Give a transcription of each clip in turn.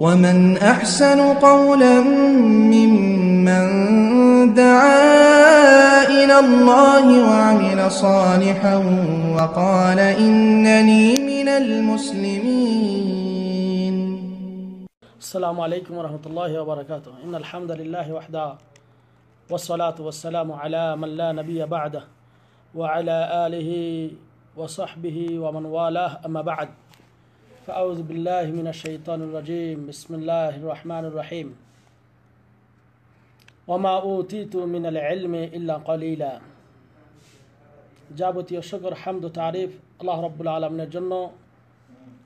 ومن أحسن قولا ممن دعا إلى الله وعمل صالحا وقال إنني من المسلمين السلام عليكم ورحمة الله وبركاته إن الحمد لله وحده والصلاة والسلام على من لا نبي بعده وعلى آله وصحبه ومن والاه أما بعد فأعوذ بالله من الشيطان الرجيم بسم الله الرحمن الرحيم وما أوتيت من العلم إلا قليلا যাবতীয় শকর হামদ তারিফ আল্লাহ রব্বুল আলমিনের জন্য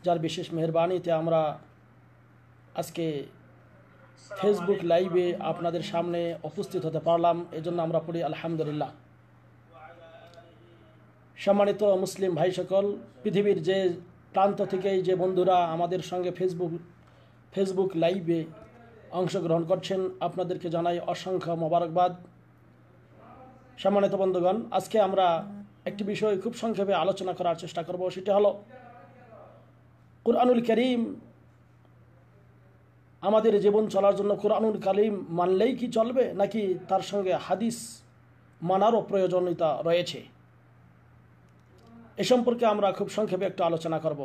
যার বিশেষ মেহরবানিতে আমরা আজকে ফেসবুক লাইভে আপনাদের সামনে উপস্থিত হতে পারলাম এজন্য আমরা পড়ি আলহামদুলিল্লাহ সম্মানিত মুসলিম ভাই সকল পৃথিবীর যে প্রান্ত থেকেই যে বন্ধুরা আমাদের সঙ্গে ফেসবুক ফেসবুক লাইভে অংশগ্রহণ করছেন আপনাদেরকে জানাই অসংখ্য মোবারকবাদ সম্মানিত বন্ধুগণ আজকে আমরা একটি বিষয়ে খুব সংক্ষেপে আলোচনা করার চেষ্টা করব সেটি হলো কোরআনুল করিম আমাদের জীবন চলার জন্য কোরআনুল কালিম মানলেই কি চলবে নাকি তার সঙ্গে হাদিস মানারও প্রয়োজনীয়তা রয়েছে এ সম্পর্কে আমরা খুব সংক্ষেপে একটু আলোচনা করব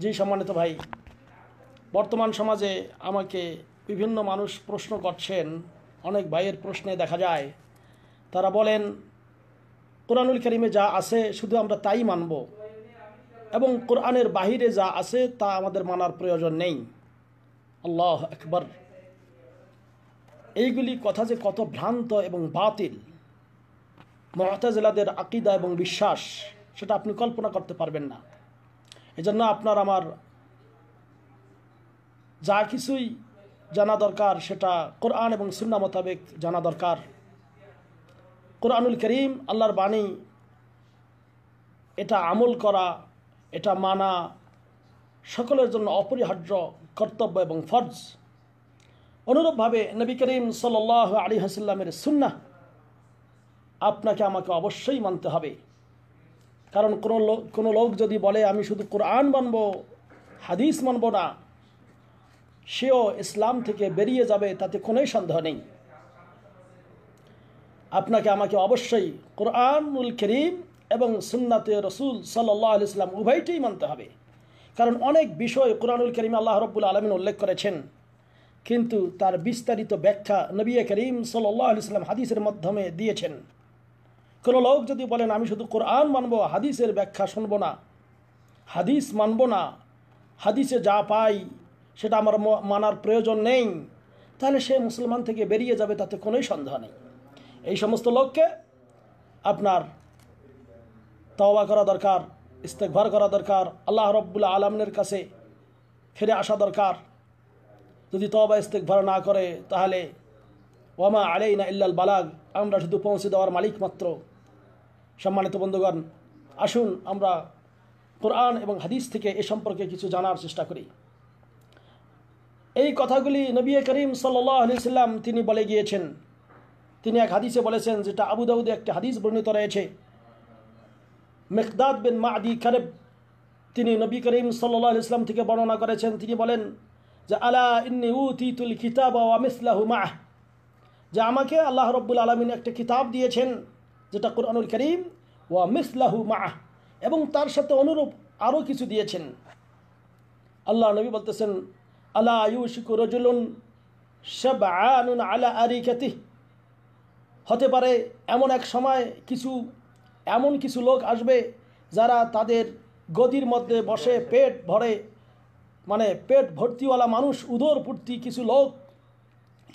জি সম্মানিত ভাই বর্তমান সমাজে আমাকে বিভিন্ন মানুষ প্রশ্ন করছেন অনেক ভাইয়ের প্রশ্নে দেখা যায় তারা বলেন কোরআনুল করিমে যা আছে শুধু আমরা তাই মানব এবং কোরআনের বাহিরে যা আছে তা আমাদের মানার প্রয়োজন নেই আল্লাহ একবার এইগুলি কথা যে কত ভ্রান্ত এবং বাতিল মহতাজেলাদের আকিদা এবং বিশ্বাস সেটা আপনি কল্পনা করতে পারবেন না এজন্য আপনার আমার যা কিছুই জানা দরকার সেটা কোরআন এবং সুন্না মোতাবেক জানা দরকার কোরআনুল করিম আল্লাহর বাণী এটা আমল করা এটা মানা সকলের জন্য অপরিহার্য কর্তব্য এবং ফর্জ অনুরূপভাবে নবী করিম সাল আলী হাসাল্লামের সুন্না আপনাকে আমাকে অবশ্যই মানতে হবে কারণ কোনো লোক কোনো লোক যদি বলে আমি শুধু কোরআন মানব হাদিস মানব না সেও ইসলাম থেকে বেরিয়ে যাবে তাতে কোনোই সন্দেহ নেই আপনাকে আমাকে অবশ্যই কোরআনুল করিম এবং সুন্নাতে রসুল সাল্লাহ ইসলাম উভয়টাই মানতে হবে কারণ অনেক বিষয় কোরআনুল করিম আল্লাহ রব্বুল আলমিন উল্লেখ করেছেন কিন্তু তার বিস্তারিত ব্যাখ্যা নবী করিম সাল্লাহ ইসলাম হাদিসের মাধ্যমে দিয়েছেন কোনো লোক যদি বলেন আমি শুধু কোরআন মানব হাদিসের ব্যাখ্যা শুনব না হাদিস মানব না হাদিসে যা পাই সেটা আমার মানার প্রয়োজন নেই তাহলে সে মুসলমান থেকে বেরিয়ে যাবে তাতে কোনোই সন্দেহ নেই এই সমস্ত লোককে আপনার তওবা করা দরকার ইস্তেকভার করা দরকার আল্লাহ রব্বুল্লা আলমনের কাছে ফিরে আসা দরকার যদি তবা ইস্তেকভার না করে তাহলে ওয়ামা আলেই না ইল্লাল বালাগ আমরা শুধু পৌঁছে দেওয়ার মালিক মাত্র সম্মানিত বন্ধুগণ আসুন আমরা কোরআন এবং হাদিস থেকে এ সম্পর্কে কিছু জানার চেষ্টা করি এই কথাগুলি নবী করিম সাল্লাম তিনি বলে গিয়েছেন তিনি এক হাদিসে বলেছেন যেটা আবু দাউদে একটি হাদিস বর্ণিত রয়েছে মেকদাদ বিন মাদি খারেব তিনি নবী করিম সাল্লাহ ইসলাম থেকে বর্ণনা করেছেন তিনি বলেন যে আলা ইন্নি উতিতুল কিতাব মিসলাহু মাহ যে আমাকে আল্লাহ রব্বুল আলমিন একটা কিতাব দিয়েছেন যেটা কোরআনুল করিম ওয়া মিসলাহু মাহ এবং তার সাথে অনুরূপ আরও কিছু দিয়েছেন আল্লাহ নবী বলতেছেন আলা ইউশিকু রজুলুন আনুন আলা খ্যাতি হতে পারে এমন এক সময় কিছু এমন কিছু লোক আসবে যারা তাদের গদির মধ্যে বসে পেট ভরে মানে পেট ভর্তিওয়ালা মানুষ উদর পূর্তি কিছু লোক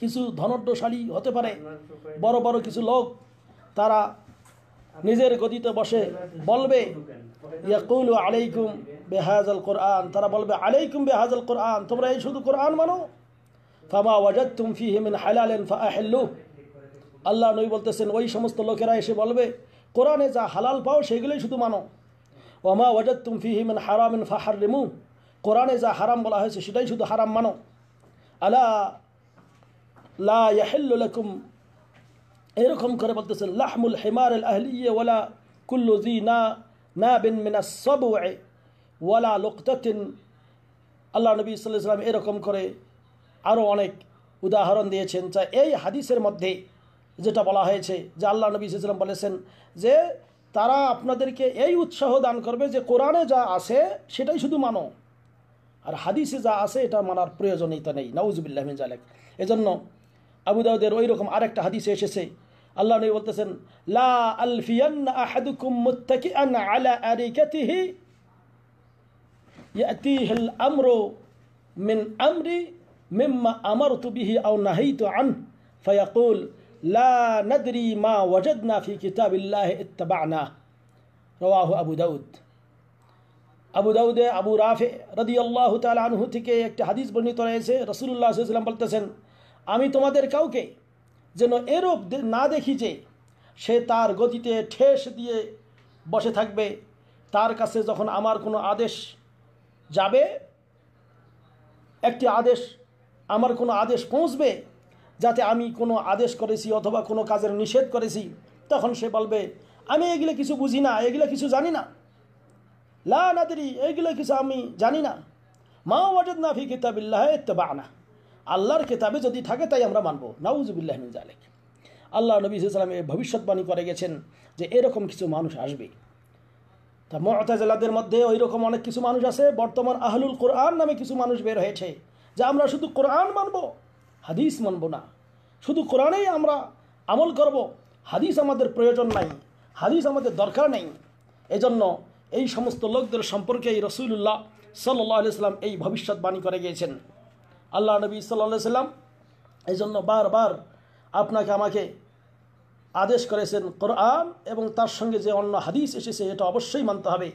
কিছু ধনট্যশালী হতে পারে বড় বড় কিছু লোক তারা নিজের গদিতে বসে বলবে ইয়াকুল আলাইকুম বিহাযাল কুরআন তারা বলবে আলাইকুম বিহাযাল কুরআন তোমরা এই শুধু কুরআন মানো ফামা ওয়াজাদতুম তুমফি মিন হালালিন ফাহেল্লু আল্লাহ নবী বলতেছেন ওই সমস্ত লোকেরা এসে বলবে কুরআনে যা হালাল পাও সেগুলোই শুধু মানো ওয়ামা ওয়াজাদতুম তুমফি মিন হারামিন ফাহার কুরআনে যা হারাম বলা হয়েছে সেটাই শুধু হারাম মানো আলা লা ইয়াহিল্লু লাকুম এরকম করে বলতেছে লাহমুল হেমার আল আহলিয়ে ওয়ালা কুল্লু জি না না বিন মিনা সব ওয়ালা লোকতিন আল্লাহ নবী ইসলাম এরকম করে আরও অনেক উদাহরণ দিয়েছেন যা এই হাদিসের মধ্যে যেটা বলা হয়েছে যে আল্লাহ নবী ইসলাম বলেছেন যে তারা আপনাদেরকে এই উৎসাহ দান করবে যে কোরআনে যা আছে সেটাই শুধু মানো আর হাদিসে যা আছে এটা মানার প্রয়োজনীয়তা নেই নওজুবিল্লাহ জালেক এজন্য أبو داود আবু দাউদের أركت حديث إيش سي الله نبي নবী বলতেছেন لا ألفين أحدكم متكئا على أريكته يأتيه الأمر من أمري مما أمرت به أو نهيت عنه فيقول لا ندري ما وجدنا في كتاب الله اتبعنا رواه أبو داود أبو داود أبو رافع رضي الله تعالى عنه تكي حديث بني طريقه رسول الله صلى الله عليه وسلم بلتسن আমি তোমাদের কাউকে যেন এরূপ না দেখি যে সে তার গতিতে ঠেস দিয়ে বসে থাকবে তার কাছে যখন আমার কোনো আদেশ যাবে একটি আদেশ আমার কোনো আদেশ পৌঁছবে যাতে আমি কোনো আদেশ করেছি অথবা কোনো কাজের নিষেধ করেছি তখন সে বলবে আমি এগুলো কিছু বুঝি না এগুলো কিছু জানি না লা নাদি এগুলো কিছু আমি জানি না মা ওয়াজেদ ফি কিতাবিল্লাহ এত্তবা আনা আল্লাহর খেতাবে যদি থাকে তাই আমরা মানব নাউজুবিল্লাহ জালেক আল্লাহ নবী ইসলামে ভবিষ্যৎবাণী করে গেছেন যে এরকম কিছু মানুষ আসবে তা মতাজালাদের মধ্যে ওই রকম অনেক কিছু মানুষ আছে বর্তমান আহলুল কোরআন নামে কিছু মানুষ বের হয়েছে যে আমরা শুধু কোরআন মানব হাদিস মানব না শুধু কোরআনেই আমরা আমল করব হাদিস আমাদের প্রয়োজন নাই হাদিস আমাদের দরকার নেই এজন্য এই সমস্ত লোকদের সম্পর্কে এই রসুল্লাহ সাল্লাহ ইসলাম এই ভবিষ্যৎবাণী করে গিয়েছেন আল্লাহ নবী সাল্লা সাল্লাম এই জন্য বারবার আপনাকে আমাকে আদেশ করেছেন কোরআন এবং তার সঙ্গে যে অন্য হাদিস এসেছে এটা অবশ্যই মানতে হবে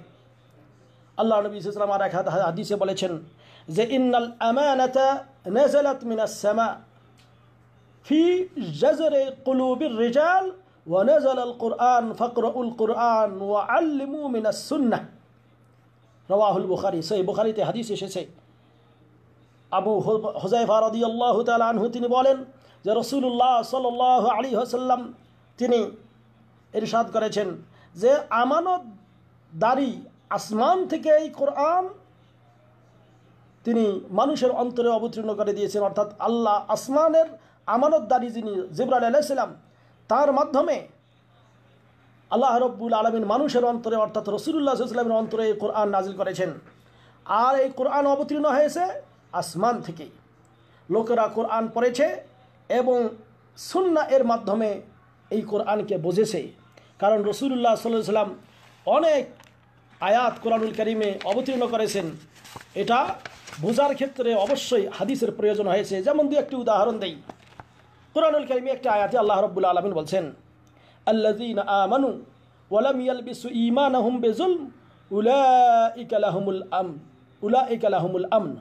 আল্লাহ নবী ইসলাম আর এক হাদিসে বলেছেন যে ইন্নাল আমানাতা নাজালাত মিনাস সামা ফি জাজরে কুলুবির রিজাল ونزل উল فاقرأوا ওয়া আল্লিমু মিনাস সুন্না রওয়াহুল বুখারি سي বুখারিতে হাদিস এসেছে আবু হোজাইফা রদি আল্লাহ আনহু তিনি বলেন যে রসুল্লাহ সাল আলী হাসাল্লাম তিনি ইরশাদ করেছেন যে আমানত দারি আসমান থেকে এই কোরআন তিনি মানুষের অন্তরে অবতীর্ণ করে দিয়েছেন অর্থাৎ আল্লাহ আসমানের দাড়ি যিনি জিবরাল আলাইসাল্লাম তার মাধ্যমে আল্লাহ রব্বুল আলমিন মানুষের অন্তরে অর্থাৎ রসুল্লাহ ইসলামের অন্তরে এই কোরআন নাজিল করেছেন আর এই কোরআন অবতীর্ণ হয়েছে আসমান থেকে লোকেরা কোরআন পড়েছে এবং সুন্না এর মাধ্যমে এই কোরআনকে বোঝেছে কারণ রসুল্লাহ সাল্লাহ সাল্লাম অনেক আয়াত কোরআনুল করিমে অবতীর্ণ করেছেন এটা বোঝার ক্ষেত্রে অবশ্যই হাদিসের প্রয়োজন হয়েছে যেমন দু একটি উদাহরণ দেই কোরআনুল করিমে একটা আয়াতে আল্লাহ রব্বুল আলমিন বলছেন আল্লাদিন আমানু ওয়ালাম ইয়ালবিসু ইমান আহম বেজুল উলা ইকালাহমুল আম উলা ইকালাহমুল আমন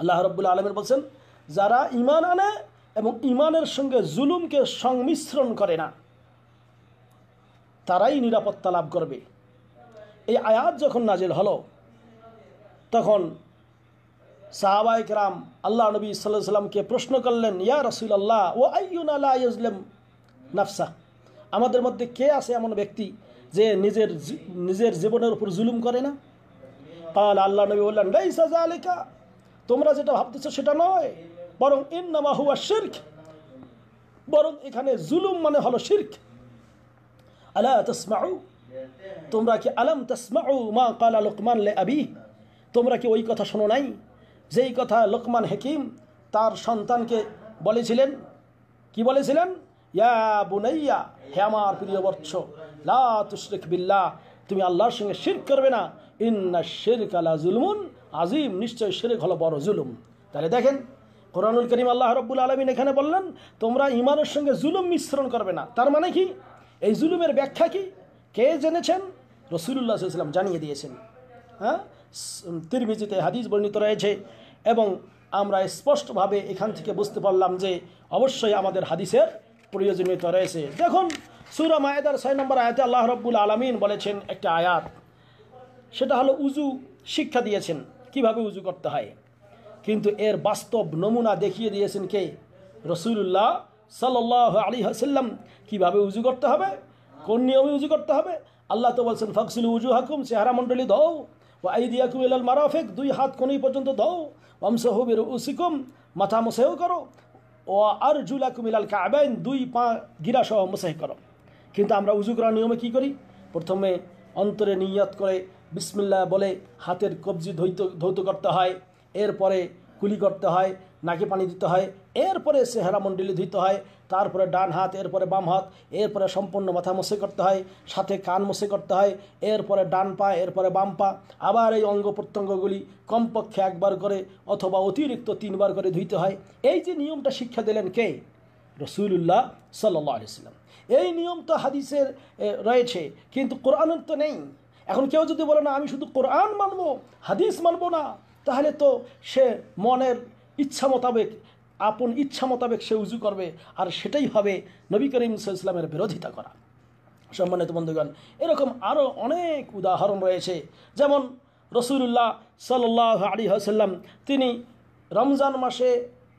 আল্লাহ রব্বুল আলমের বলছেন যারা ইমান আনে এবং ইমানের সঙ্গে জুলুমকে সংমিশ্রণ করে না তারাই নিরাপত্তা লাভ করবে এই আয়াত যখন নাজিল হলো তখন রাম আল্লাহ নবী সাল্লাহ সাল্লামকে প্রশ্ন করলেন ইয়া রসুল আল্লাহ ও আইন আল্লাহ নাফসা আমাদের মধ্যে কে আছে এমন ব্যক্তি যে নিজের নিজের জীবনের উপর জুলুম করে না তাহলে আল্লাহ নবী বললেন রাইসা আলিকা তোমরা যেটা ভাবতেছ সেটা নয় বরং ইন্নামা হুয়া শির্ক বরং এখানে জুলুম মানে হলো শির্ক আলা তাসমাউ তোমরা কি আলম তাসমাউ মা কালা লোকমান লে আবি তোমরা কি ওই কথা শোনো নাই যেই কথা লোকমান হেকিম তার সন্তানকে বলেছিলেন কি বলেছিলেন ইয়া বুনাইয়া হে আমার প্রিয় বৎস লা তুশরিক বিল্লাহ তুমি আল্লাহর সঙ্গে শিরক করবে না ইন্না শিরক আলা জুলমুন আজিম নিশ্চয় সেরে হলো বড় জুলুম তাহলে দেখেন কোরআনুল করিম আল্লাহ রব্বুল আলমিন এখানে বললেন তোমরা ইমানের সঙ্গে জুলুম মিশ্রণ করবে না তার মানে কি এই জুলুমের ব্যাখ্যা কি কে জেনেছেন রসুল্লাহ ইসলাম জানিয়ে দিয়েছেন হ্যাঁ তিরমিজিতে হাদিস বর্ণিত রয়েছে এবং আমরা স্পষ্টভাবে এখান থেকে বুঝতে পারলাম যে অবশ্যই আমাদের হাদিসের প্রয়োজনীয়তা রয়েছে দেখুন সুরা মায়েদার ছয় নম্বর আয়াতে আল্লাহ রব্বুল আলমিন বলেছেন একটা আয়াত সেটা হলো উজু শিক্ষা দিয়েছেন কিভাবে উজু করতে হয় কিন্তু এর বাস্তব নমুনা দেখিয়ে দিয়েছেন কে রসুল্লাহ সাল আলী হাসাল্লাম কীভাবে উজু করতে হবে কোন নিয়মে উজু করতে হবে আল্লাহ তো বলছেন ফকসুল উজু হাকুম চেহারা মণ্ডলী ধৌ ও আইদিয়াকুম ইলাল মারাফেক দুই হাত কোনই পর্যন্ত ধৌ বের উসিকুম মাথা মোসেহ করো ও আর জুলাকুম ইলাল কাবেন দুই পা গিরাসহ সহ মোসেহ করো কিন্তু আমরা উজু করার নিয়মে কী করি প্রথমে অন্তরে নিয়ত করে বিসমিল্লা বলে হাতের কবজি ধৈত ধৌত করতে হয় এরপরে কুলি করতে হয় নাকি পানি দিতে হয় এরপরে চেহারা মণ্ডলী ধুইতে হয় তারপরে ডান হাত এরপরে বাম হাত এরপরে সম্পূর্ণ মাথা মুছে করতে হয় সাথে কান মুছে করতে হয় এরপরে ডান পা এরপরে বাম পা আবার এই অঙ্গ প্রত্যঙ্গগুলি কমপক্ষে একবার করে অথবা অতিরিক্ত তিনবার করে ধুইতে হয় এই যে নিয়মটা শিক্ষা দিলেন কে রসুল্লাহ সাল্লাম এই নিয়ম তো হাদিসের রয়েছে কিন্তু কোরআন তো নেই এখন কেউ যদি বলে না আমি শুধু কোরআন মানবো হাদিস মানবো না তাহলে তো সে মনের ইচ্ছা মোতাবেক আপন ইচ্ছা মোতাবেক সে উজু করবে আর সেটাই হবে নবী করিম ইসলামের বিরোধিতা করা সম্মানিত বন্ধুগণ এরকম আরও অনেক উদাহরণ রয়েছে যেমন রসুল্লাহ সাল্লাহ আলী হাসাল্লাম তিনি রমজান মাসে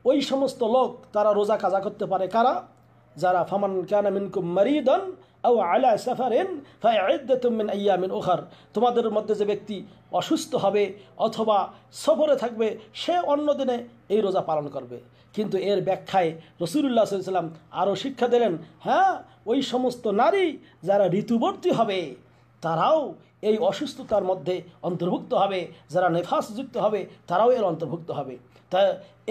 ওই সমস্ত লোক তারা রোজা কাজা করতে পারে কারা যারা ফামান কানামিনকুম মারিদন আও আলা সাফারেন ফায়দ্দাতুমিন আয়ামিন ওখার তোমাদের মধ্যে যে ব্যক্তি অসুস্থ হবে অথবা সফরে থাকবে সে অন্য দিনে এই রোজা পালন করবে কিন্তু এর ব্যাখ্যায় রসুল্লাহ সাল্লাম আরও শিক্ষা দিলেন হ্যাঁ ওই সমস্ত নারী যারা ঋতুবর্তী হবে তারাও এই অসুস্থতার মধ্যে অন্তর্ভুক্ত হবে যারা নেফাসযুক্ত হবে তারাও এর অন্তর্ভুক্ত হবে তা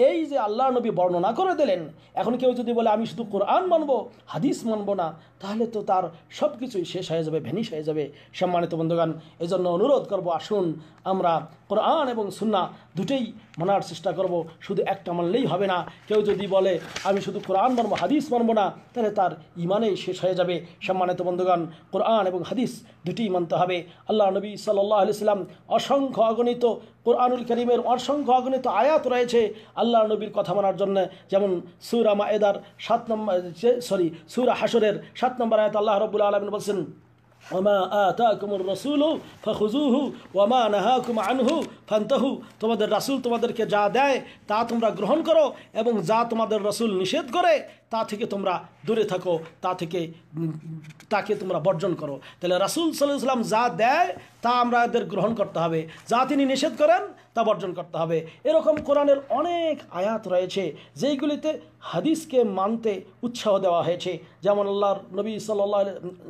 এই যে আল্লাহ নবী বর্ণনা করে দিলেন এখন কেউ যদি বলে আমি শুধু কোরআন মানব হাদিস মানব না তাহলে তো তার সব কিছুই শেষ হয়ে যাবে ভেনিস হয়ে যাবে সম্মানিত বন্ধুগান এজন্য অনুরোধ করব আসুন আমরা কোরআন এবং সুন্না দুটেই মানার চেষ্টা করব শুধু একটা মানলেই হবে না কেউ যদি বলে আমি শুধু কোরআন মানব হাদিস মানব না তাহলে তার ইমানেই শেষ হয়ে যাবে সম্মানিত বন্ধুগান কোরআন এবং হাদিস দুটি মানতে হবে আল্লাহ নবী সাল্লাহ সাল্লাম অসংখ্য অগণিত কোরআনুল করিমের অসংখ্য অগণিত আয়াত রয়েছে আল্লাহ নবীর কথা মানার জন্য যেমন সুরা মায়েদার সাত নম্বর সরি সুরা হাসরের সাত নম্বর আয়াত আল্লাহ রবুল আলমিন বলছেন ওমা আতাকুমুর রসুলু ফখুজুহু ওমা নাহাকুম আনহু ফান্তহু তোমাদের রাসুল তোমাদেরকে যা দেয় তা তোমরা গ্রহণ করো এবং যা তোমাদের রসুল নিষেধ করে তা থেকে তোমরা দূরে থাকো তা থেকে তাকে তোমরা বর্জন করো তাহলে রাসুল সাল্লাহ যা দেয় তা আমরা এদের গ্রহণ করতে হবে যা তিনি নিষেধ করেন তা বর্জন করতে হবে এরকম কোরআনের অনেক আয়াত রয়েছে যেইগুলিতে হাদিসকে মানতে উৎসাহ দেওয়া হয়েছে যেমন আল্লাহর নবী সাল্লাহ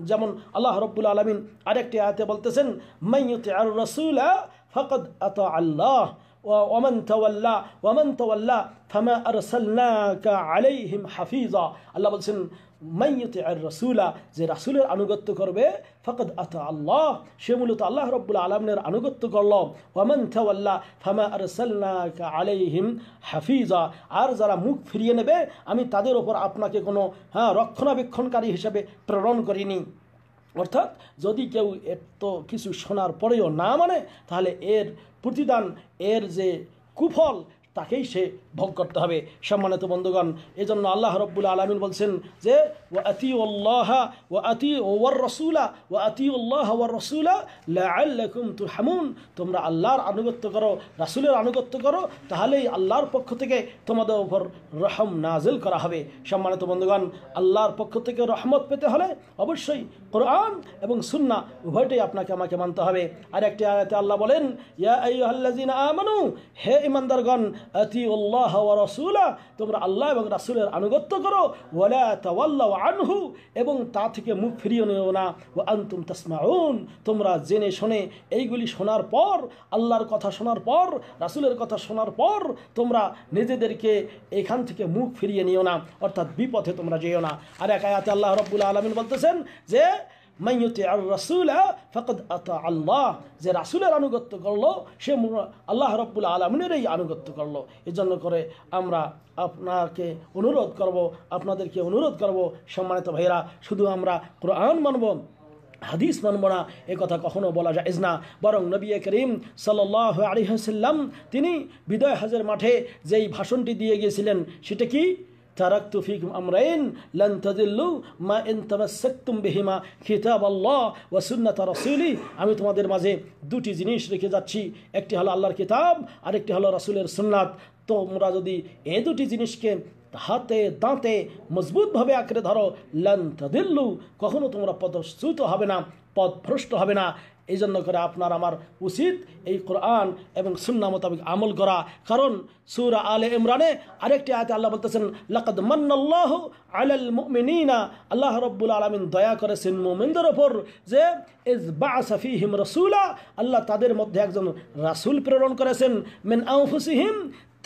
যেমন আল্লাহ রব্বুল আলমিন আরেকটি আয়াতে বলতেছেন মাইয়ুতে আর রসুলা ফকদ আত আল্লাহ ওমান তাওয়াল্লা ওমান তাওয়াল্লা ফামা আরসালনাকা আলাইহিম হাফিজা আল্লাহ বলছেন মাইয়তে আর যে রাসূলের আনুগত্য করবে ফকত আতা আল্লাহ সে মূলত আল্লাহ রব্বুল আনুগত্য করল ওয়ামান থাওয়াল্লাহ ফামা আর সাল্লাকা আলাইহিম হাফিজা আর যারা মুখ ফিরিয়ে নেবে আমি তাদের ওপর আপনাকে কোনো হ্যাঁ রক্ষণাবেক্ষণকারী হিসেবে প্রেরণ করিনি অর্থাৎ যদি কেউ এত কিছু শোনার পরেও না মানে তাহলে এর প্রতিদান এর যে কুফল তাকেই সে ভোগ করতে হবে সম্মানিত বন্ধুগণ এই জন্য আল্লাহ রব্বুল আলমিন বলছেন যে ও আতি উল্লাহ ও আতি ওয়ার রসুলা ও আতি উল্লাহ ওয়ার রসুলা লাকুম তু হামুন তোমরা আল্লাহর আনুগত্য করো রাসুলের আনুগত্য করো তাহলেই আল্লাহর পক্ষ থেকে তোমাদের উপর রহম নাজিল করা হবে সম্মানিত বন্ধুগণ আল্লাহর পক্ষ থেকে রহমত পেতে হলে অবশ্যই কোরআন এবং সুন্না উভয়টাই আপনাকে আমাকে মানতে হবে আর একটি আয়াতে আল্লাহ বলেন ইয়া আল্লাহ আমানু হে ইমানদারগণ তোমরা আল্লাহ এবং রাসূলের আনুগত্য করো ওয়ালা আনহু এবং তা থেকে মুখ ফিরিয়ে নিও না ও আন্তুম তাসমাউন তোমরা জেনে শোনে এইগুলি শোনার পর আল্লাহর কথা শোনার পর রাসূলের কথা শোনার পর তোমরা নিজেদেরকে এখান থেকে মুখ ফিরিয়ে নিও না অর্থাৎ বিপথে তোমরা যেও না আর এক আয়াতে আল্লাহ রব্বুল আলমিন বলতেছেন যে মাইয়তে আর রাসুলা ফকদ আতা আল্লাহ যে রাসুলের আনুগত্য করলো সে আল্লাহ রব্বুল আলমিনের এই আনুগত্য করলো এজন্য করে আমরা আপনাকে অনুরোধ করব আপনাদেরকে অনুরোধ করব সম্মানিত ভাইরা শুধু আমরা কোরআন মানব হাদিস মানব না এ কথা কখনো বলা যায় না বরং নবী করিম সাল্লাহ আলিহাসাল্লাম তিনি বিদয় হাজের মাঠে যেই ভাষণটি দিয়ে গিয়েছিলেন সেটা কি তারাক্তু ফিকুম আমরাইন লান মা ইন তামাসসাকতুম বিহিমা খিতাব আল্লাহ ওয়া সুন্নাত আমি তোমাদের মাঝে দুটি জিনিস রেখে যাচ্ছি একটি হলো আল্লাহর আর একটি হলো রসুলের সুন্নাত তোমরা যদি এ দুটি জিনিসকে হাতে দাঁতে মজবুতভাবে আঁকড়ে ধরো লন্থ দিল্লু কখনো তোমরা পদচ্যুত হবে না পদভ্রষ্ট হবে না এই জন্য করে আপনার আমার উচিত এই কোরআন এবং সুন্না মোতাবেক আমল করা কারণ সুরা আলে ইমরানে আরেকটি আয়তে আল্লাহ বলতেছেন লকদ মন্নল্লাহ আলাল মুমিনিনা আল্লাহ রব্বুল আলমিন দয়া করেছেন মোমিনদের ওপর যে ইজ বা হিম রসুলা আল্লাহ তাদের মধ্যে একজন রাসুল প্রেরণ করেছেন মেন আউফুসিহিম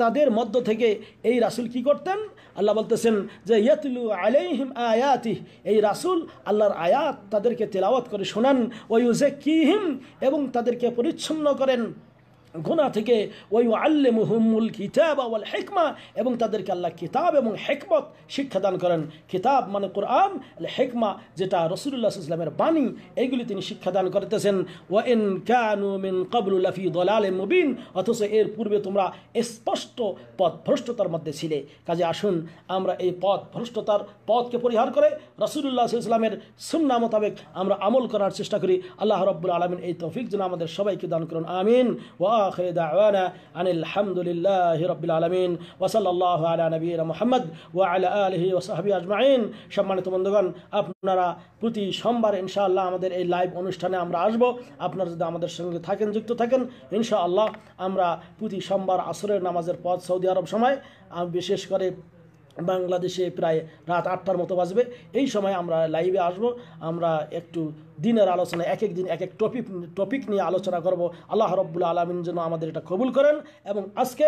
তাদের মধ্য থেকে এই রাসুল কি করতেন আল্লাহ বলতেছেন যে ইয়াতলু আলাইহিম আয়াতি এই রাসুল আল্লাহর আয়াত তাদেরকে তেলাওয়াত করে শোনান ওই যে কি এবং তাদেরকে পরিচ্ছন্ন করেন গোনা থেকে ওই আল্লে মুহম্মুল কিতাব ওয়াল হেকমা এবং তাদেরকে আল্লাহ কিতাব এবং হেকমত শিক্ষাদান করেন কিতাব মানে কোরআন হেকমা যেটা রসুল্লাহ ইসলামের বাণী এইগুলি তিনি শিক্ষাদান করতেছেন ও এন ক্যানুমিন কবলুল্লাফি দলালে মুবিন অথচ এর পূর্বে তোমরা স্পষ্ট পথ ভ্রষ্টতার মধ্যে ছিলে কাজে আসুন আমরা এই পথ ভ্রষ্টতার পথকে পরিহার করে রসুল্লাহ ইসলামের সুন্না মোতাবেক আমরা আমল করার চেষ্টা করি আল্লাহ রব্বুল আলমিন এই তৌফিক যেন আমাদের সবাইকে দান করুন আমিন ও واخر دعوانا الحمد لله رب العالمين وصلى الله على نبينا محمد وعلى وصحبه সম্মানিত বন্ধুগণ আপনারা প্রতি সোমবার ইনশাআল্লাহ আমাদের এই লাইভ অনুষ্ঠানে আমরা আসব আপনারা যদি আমাদের সঙ্গে থাকেন যুক্ত থাকেন ইনশাআল্লাহ আমরা প্রতি সোমবার আসরের নামাজের পর সৌদি আরব সময় বিশেষ করে বাংলাদেশে প্রায় রাত আটটার মতো বাজবে এই সময় আমরা লাইভে আসব আমরা একটু দিনের আলোচনা এক এক দিন এক এক টপিক টপিক নিয়ে আলোচনা করব আল্লাহ রব্বুল আলমিন যেন আমাদের এটা কবুল করেন এবং আজকে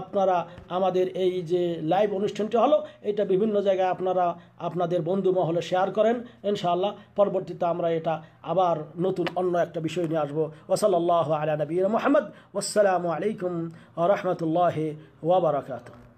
আপনারা আমাদের এই যে লাইভ অনুষ্ঠানটি হলো এটা বিভিন্ন জায়গায় আপনারা আপনাদের বন্ধু মহলে শেয়ার করেন ইনশাআল্লাহ পরবর্তীতে আমরা এটা আবার নতুন অন্য একটা বিষয় নিয়ে আসবো ওসলাল্লাহ আলা নবীর মোহাম্মদ ওসালামু আলাইকুম রহমতুল্লাহ ওয়াবারাকাতু